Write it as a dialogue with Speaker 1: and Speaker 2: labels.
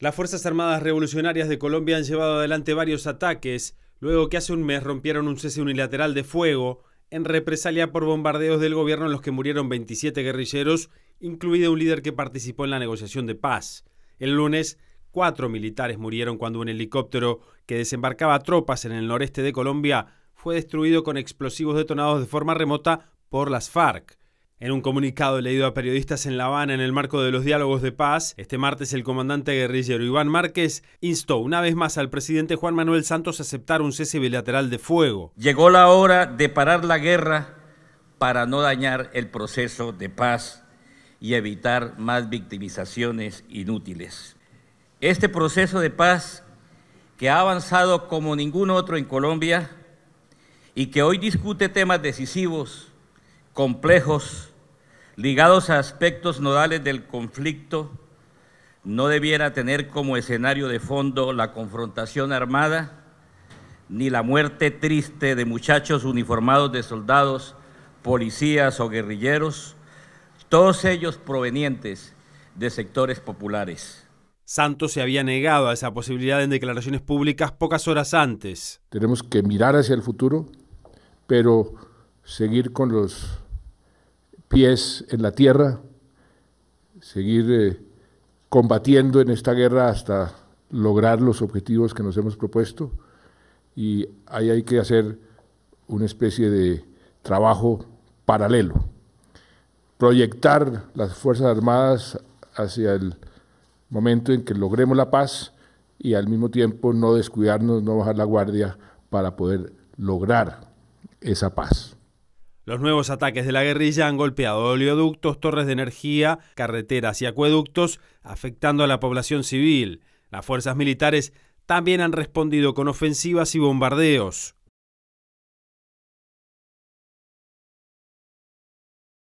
Speaker 1: Las Fuerzas Armadas Revolucionarias de Colombia han llevado adelante varios ataques, luego que hace un mes rompieron un cese unilateral de fuego en represalia por bombardeos del gobierno en los que murieron 27 guerrilleros, incluido un líder que participó en la negociación de paz. El lunes, cuatro militares murieron cuando un helicóptero que desembarcaba tropas en el noreste de Colombia fue destruido con explosivos detonados de forma remota por las FARC. En un comunicado leído a periodistas en La Habana en el marco de los diálogos de paz, este martes el comandante guerrillero Iván Márquez instó una vez más al presidente Juan Manuel Santos a aceptar un cese bilateral de fuego. Llegó la hora de
Speaker 2: parar la guerra para no dañar el proceso de paz y evitar más victimizaciones inútiles. Este proceso de paz que ha avanzado como ningún otro en Colombia y que hoy discute temas decisivos, complejos, ligados a aspectos nodales del conflicto, no debiera tener como escenario de fondo la confrontación armada ni la muerte triste de muchachos uniformados de soldados, policías o guerrilleros, todos ellos provenientes de sectores populares. Santos se había negado a esa posibilidad en
Speaker 1: declaraciones públicas pocas horas antes.
Speaker 3: Tenemos que mirar hacia el futuro, pero seguir con los pies en la tierra, seguir eh, combatiendo en esta guerra hasta lograr los objetivos que nos hemos propuesto y ahí hay que hacer una especie de trabajo paralelo, proyectar las Fuerzas Armadas hacia el momento en que logremos la paz y al mismo tiempo no descuidarnos, no bajar la guardia para poder lograr esa paz.
Speaker 1: Los nuevos ataques de la guerrilla han golpeado oleoductos, torres de energía, carreteras y acueductos, afectando a la población civil. Las fuerzas militares también han respondido con ofensivas y bombardeos.